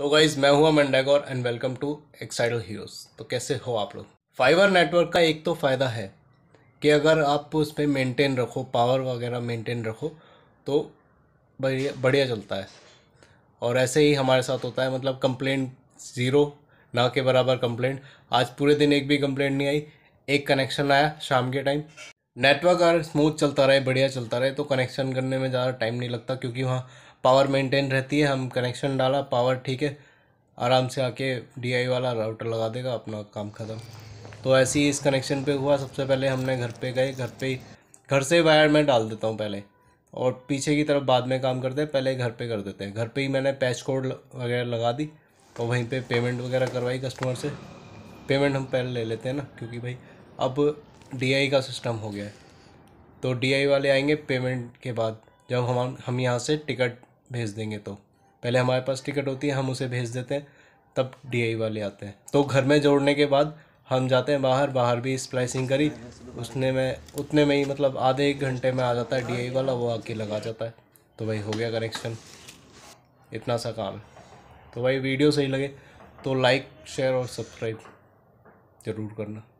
सो guys मैं हुआ मंडेगोर एंड वेलकम टू एक्साइडल हीरोज तो कैसे हो आप लोग फाइबर नेटवर्क का एक तो फ़ायदा है कि अगर आप उस पर मेनटेन रखो पावर वगैरह मेनटेन रखो तो बढ़िया बढ़िया चलता है और ऐसे ही हमारे साथ होता है मतलब कंप्लेंट ज़ीरो ना के बराबर कंप्लेंट आज पूरे दिन एक भी कंप्लेंट नहीं आई एक कनेक्शन आया शाम के टाइम नेटवर्क अगर स्मूथ चलता रहे बढ़िया चलता रहे तो कनेक्शन करने में ज़्यादा टाइम नहीं लगता क्योंकि वहाँ पावर मेंटेन रहती है हम कनेक्शन डाला पावर ठीक है आराम से आके डीआई वाला राउटर लगा देगा अपना काम ख़त्म तो ऐसे ही इस कनेक्शन पे हुआ सबसे पहले हमने घर पे गए घर पे घर से वायर मैं डाल देता हूँ पहले और पीछे की तरफ बाद में काम करते हैं पहले घर पे कर देते हैं घर पे ही मैंने पैच कोड वगैरह लगा दी और वहीं पे पेमेंट वगैरह करवाई कस्टमर से पेमेंट हम पहले ले लेते हैं ना क्योंकि भाई अब डी का सिस्टम हो गया है तो डी वाले आएंगे पेमेंट के बाद जब हम हम यहाँ से टिकट भेज देंगे तो पहले हमारे पास टिकट होती है हम उसे भेज देते हैं तब डीआई वाले आते हैं तो घर में जोड़ने के बाद हम जाते हैं बाहर बाहर भी स्प्लाइसिंग करी उसने में उतने में ही मतलब आधे एक घंटे में आ जाता है डीआई वाला वो आके लगा जाता है तो भाई हो गया कनेक्शन इतना सा काम है तो भाई वीडियो सही लगे तो लाइक शेयर और सब्सक्राइब ज़रूर करना